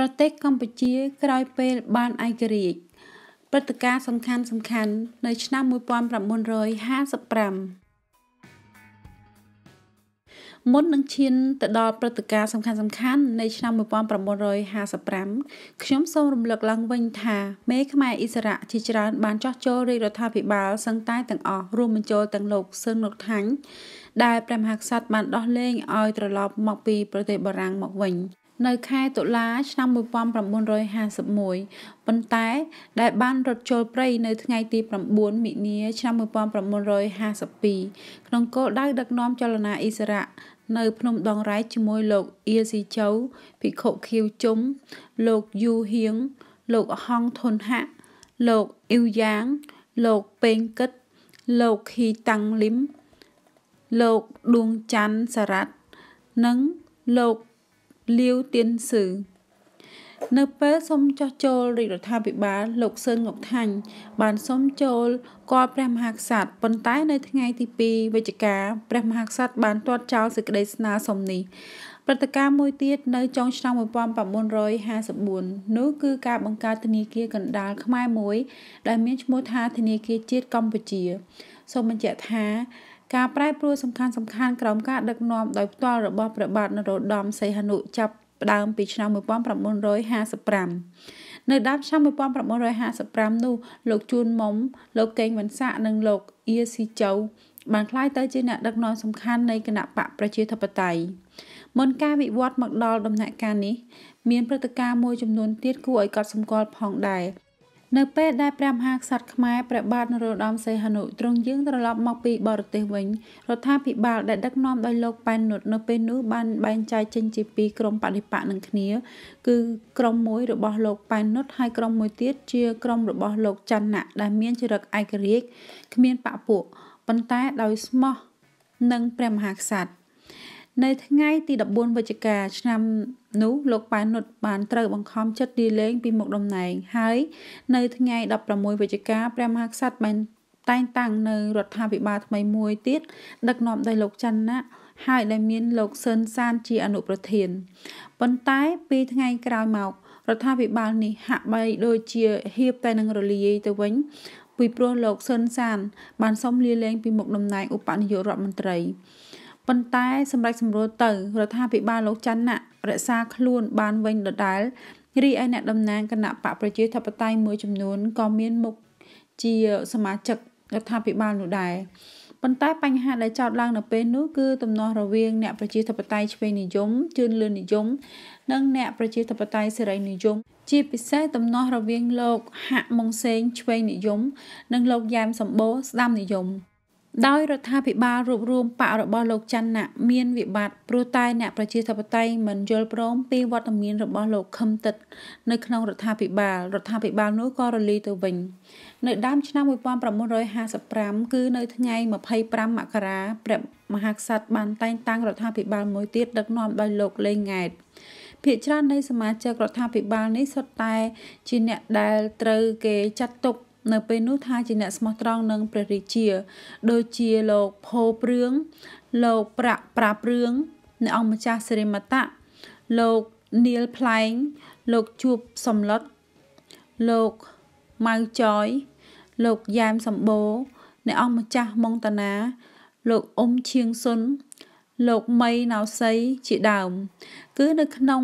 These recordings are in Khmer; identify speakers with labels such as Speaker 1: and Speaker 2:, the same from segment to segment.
Speaker 1: ប្រទេសកម្ពុជា ក្រោយពេល បានឯករាជ្យព្រឹត្តិការណ៍សំខាន់សំខាន់នៅ ឆ្នាំ1955មុននឹងឈានទៅដល់ព្រឹត្តិការណ៍សំខាន់សំខាន់នៃឆ្នាំ1955ខ្ញុំសូមរំលឹកឡើងវិញ ថាមេខ្មែរអិសរាជាច្រើនបានចោះចូលរាជរដ្ឋាភិបាលសឹងតែទាំងអស់រួមបញ្ចូលទាំងលោកសឹងលោកថាញ់ដែលព្រះមហាក្សត្របានដោះលែងឲ្យត្រឡប់មកពីប្រទេសបារាំងមកវិញនៅខែតុលាឆ្នាំ1951ប៉ុន្តែដែលបានរត់ចូលព្រៃនៅថ្ងៃទី9មិនិនាឆ្នាំ1952ក្នុងគោលដៅដឹកនាំចលនាអិសរៈនៅភ្នំដងរ៉ែកជាមួយលោកអៀស៊ីចូវភិក្ខុខៀវជុំលោកយូហៀងលោកហងធុនហៈលោកអ៊ីវយ៉ាង លោកពេងកិត លោកខីតាំងលឹមលោកដួងច័ន្ទសារ៉ាត់និងលោកលាវទៀនស៊ឺនៅពេលសូមចោះចូលរាជរដ្ឋាភិបាលលោកសឿនងុកថាញ់បានសូមចូលគាល់ព្រះមហាក្សត្រប៉ុន្តែនៅថ្ងៃទី2វិច្ឆិកាព្រះមហាក្សត្របានទាត់ចោលសេចក្តីស្នើសុំនេះព្រឹត្តិការណ៍មួយទៀតនៅចុងឆ្នាំ1954នោះគឺការបង្កើតធនាគារកណ្ដាលខ្មែរមួយ ដែលមានឈ្មោះថាធនាគារជាតិកម្ពុជាសូមបញ្ជាក់ថាការប្រែប្រួលសំខាន់សំខាន់ក្រោមការដឹកនាំដោយផ្ទាល់របស់ព្រះបាទនរោត្តមសីហនុចាប់ផ្ដើមពីឆ្នាំ1955នៅដើមឆ្នាំ1955នោះលោកជួនមុំលោកកេងវណ្សាក់និងលោកអៀស៊ីចៅបានក្លាយទៅជាអ្នកដឹកនាំសំខាន់នៃគណៈបកប្រជាធិបតេយ្យមុនការវិវត្តមកដល់ដំណាក់កាលនេះ មានព្រឹត្តិការណ៍មួយចំនួនទៀតគួរឲ្យកត់សម្គាល់ផងដែរនៅពេលដែលព្រះមហាក្សត្រខ្មែរព្រះបាទនរោត្តមសីហនុទ្រង់យាងត្រឡប់មកពីបរទេសវិញរដ្ឋាភិបាលដែលដឹកនាំដោយលោកប៉ែននុតនៅពេលនោះបានបែងចែកចេញជាពីរក្រុមបដិបកនឹងគ្នាគឺក្រុមមួយរបស់លោកប៉ែននុតហើយក្រុមមួយទៀតជាក្រុមរបស់លោកច័ន្ទណៈដែលមានចរិតឯករាជ្យគ្មានបពពួកប៉ុន្តែដោយស្មោះនឹងព្រះមហាក្សត្រនៅថ្ងៃទី14វិច្ឆិកាឆ្នាំនោះលោកប៉ែននុតបានត្រូវបង្ខំចិត្តលាលែងពីមុខតំណែងហើយ នៅថ្ងៃ16វិច្ឆិកាព្រះមហាក្សត្របានតែងតាំងនៅរដ្ឋាភិបាលថ្មីមួយទៀតដឹកនាំដោយលោកច័ន្ទណាហើយដែលមាន លោកស៊ិនសាន ជាអនុប្រធានប៉ុន្តែពីថ្ងៃក្រោយមករដ្ឋាភិបាលនេះហាក់បីដូចជាហៀបតែនឹងរលាយទៅវិញពីព្រោះលោកស៊ុនសាន បានសុំលាលែងពីមុខតំណែងឧបនាយករដ្ឋមន្ត្រីប៉ុន្តែសម្រាប់សម្រួលទៅរដ្ឋាភិបាលលោកច័ន្ទៈរក្សាខ្លួនបានវិញដដែលរីឯអ្នកតំណាងគណៈបកប្រជាធិបតេយ្យមួយចំនួនក៏មានមុខជាសមាជិករដ្ឋាភិបាលនោះដែរប៉ុន្តែបញ្ហាដែលចោទឡើងនៅពេលនោះគឺទំនាស់រវាង អ្នកប្រជាធិបតេយ្យឆ្វេងនិយមជឿនលឿននិយមនិងអ្នកប្រជាធិបតេយ្យសេរីនិយមជាពិសេសទំនាស់រវាង លោកហាក់ម៉ុងសេងឆ្វេងនិយមនិងលោកយ៉ែមសម្បូរស្ដាំនិយមដោយរដ្ឋាភិបាលរួបរួមបករបស់លោកច័ន្ទណាមានវិបត្តិព្រោះតែអ្នកប្រជាធិបតេយ្យមិនយល់ព្រមពីវត្តមានរបស់លោកខឹមតិត នៅក្នុងរដ្ឋាភិបាលរដ្ឋាភិបាលនោះក៏រលីទៅវិញ នៅដើមឆ្នាំ1955គឺនៅថ្ងៃ25មករាព្រះមហាក្សត្របានតែងតាំងរដ្ឋាភិបាល មួយទៀតដឹកនាំដោយលោកលេងង៉ែតភាគច្រើននៃសមាជិករដ្ឋាភិបាល នេះសុទ្ធតែ ជាអ្នកដែលត្រូវគេចាត់ទុកនៅពេលនោះថាជាអ្នកស្មោះត្រង់នឹងព្រះរាជា ដូចជាលោកភោព្រឿងលោកប្រាក់ប្រាព្រឿងអ្នកអង្គម្ចាស់សិរិមតៈលោកនៀលផ្លែង លោកជួបសំឡុតលោកម៉ៅចយ លោកយ៉ែមសម្បូរអ្នកអង្គម្ចាស់ម៉ុងតាណាលោកអ៊ុំឈៀងសុនលោកមីណៅសីជាដើម គឺនៅក្នុង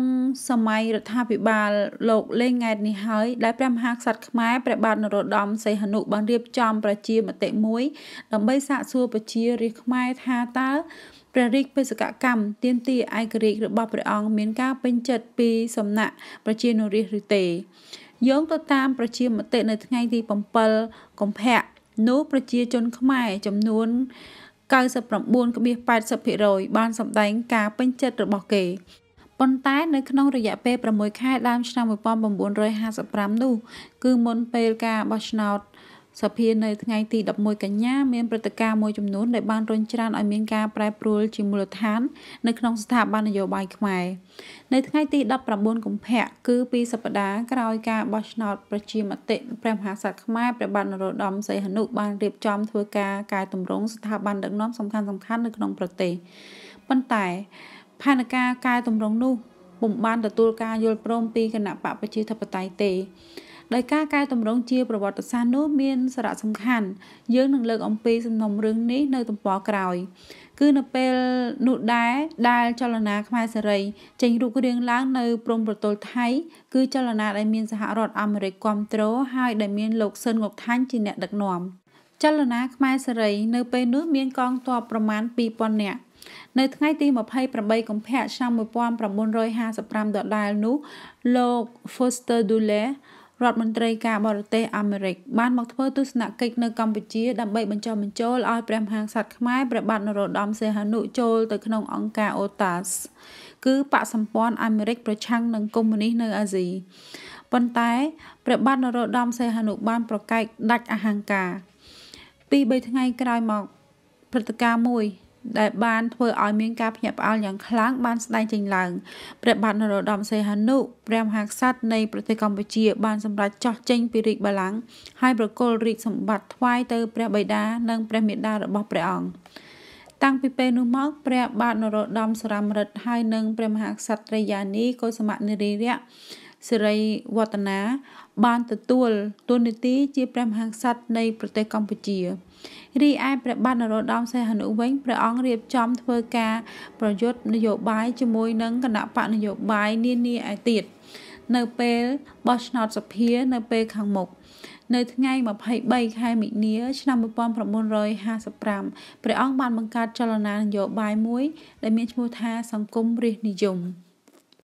Speaker 1: សម័យរដ្ឋាភិបាល លោក លេងង៉ែតនេះហើយដែលព្រះមហាក្សត្រខ្មែរព្រះបាទនរោត្តមសីហនុបានរៀបចំប្រជាមតិមួយដើម្បីសាកសួរប្រជារាស្ត្រខ្មែរថាតើព្រះរាជបេសកកម្មទាមទារឯករាជ្យរបស់ព្រះអង្គមានការពេញចិត្តពីសំណាក់ប្រជានុរាស្ត្រឬទេយោងទៅតាម ប្រជាមតិនៅថ្ងៃទី7កុម្ភៈនោះប្រជាជនខ្មែរចំនួន99.80%បានសម្ដែងការពេញចិត្តរបស់គេប៉ុន្តែ នៅក្នុងរយៈពេល6ខែដើមឆ្នាំ1955នោះគឺមុនពេលការបោះឆ្នោតសភានៅថ្ងៃទី11កញ្ញាមានព្រឹត្តិការណ៍មួយចំនួនដែលបានរុញច្រានឲ្យមានការប្រែប្រួលជាមូលដ្ឋាននៅក្នុងស្ថាប័ននយោបាយខ្មែរនៅថ្ងៃទី19កុម្ភៈគឺពីសប្តាហ៍ក្រោយការបោះឆ្នោតប្រជាមតិព្រះមហាក្សត្រខ្មែរព្រះបាទនរោត្តមសីហនុបានរៀបចំធ្វើការកែតម្រង់ស្ថាប័នដឹកនាំសំខាន់ៗនៅក្នុងប្រទេសប៉ុន្តែផែនការកែតម្រង់នោះពុំបានទទួលការយល់ព្រមពីគណៈបកប្រជាធិបតេយ្យទេដោយការកែតម្រង់ជាប្រវត្តិសាស្ត្រនោះមានសារៈសំខាន់យើងនឹងលើកអំពីសំណុំរឿងនេះនៅទំព័រក្រោយគឺនៅពេលនោះដែរដែលចលនាខ្មែរសេរី ចេញរូបរាងឡើងនៅព្រំប្រទល់ថៃ គឺចលនាដែលមានសហរដ្ឋអាមេរិកគ្រប់គ្រងហើយដែលមានលោកស៊ិនងុកថាញ់ជាអ្នកដឹកនាំចលនាខ្មែរសេរីនៅពេលនោះមានកងទ័ពប្រមាណ2000នាក់នៅថ្ងៃទី28កុម្ភៈឆ្នាំ1955ដដែលនោះលោក Foster Dulles រដ្ឋមន្ត្រីការបរទេសអាមេរិកបានមកធ្វើទស្សនកិច្ចនៅកម្ពុជាដើម្បីបញ្ចុះបញ្ចូលឲ្យព្រះមហាក្សត្រខ្មែរព្រះបាទនរោត្តមសីហនុចូលទៅក្នុងអង្គការ OTAS គឺបកសម្ព័ន្ធអាមេរិកប្រឆាំងនឹងកុម្មុយនីសនៅអាស៊ីប៉ុន្តែព្រះបាទនរោត្តមសីហនុបានប្រកែកដាច់អហង្ការ2 3ថ្ងៃក្រោយមកព្រឹត្តិការណ៍មួយដែលបានធ្វើឲ្យមានការភ្ញាក់ផ្អើលយ៉ាងខ្លាំងបានស្ដែងចេញឡើងព្រះបាទនរោត្តមសីហនុព្រះមហាក្សត្រនៃ ប្រទេសកម្ពុជាបានសម្រេចចោះចេញពីរាជបល្ល័ង្កហើយប្រគល់រាជសម្បត្តិថ្វាយទៅព្រះបិតានិងព្រះមាតារបស់ព្រះអង្គតាំងពីពេលនោះមកព្រះបាទនរោត្តមសរាមរិទ្ធហើយនិងព្រះមហាក្សត្រយានីកុសមនារីរៈសិរីវឌ្ឍនាបានទទួលតួនាទីជាព្រះមហាក្សត្រនៃប្រទេសកម្ពុជារីឯព្រះបាទនរោត្តមសីហនុវិញព្រះអង្គរៀបចំធ្វើការប្រយុទ្ធនយោបាយជាមួយនឹងគណៈបកនយោបាយនានាឯទៀតនៅពេលបោះឆ្នោតសភានៅពេលខាងមុខនៅថ្ងៃ23ខែមិនិលឆ្នាំ1955ព្រះអង្គបានបង្កើតចលនានយោបាយមួយដែលមានឈ្មោះថា សង្គមរាជនិយម។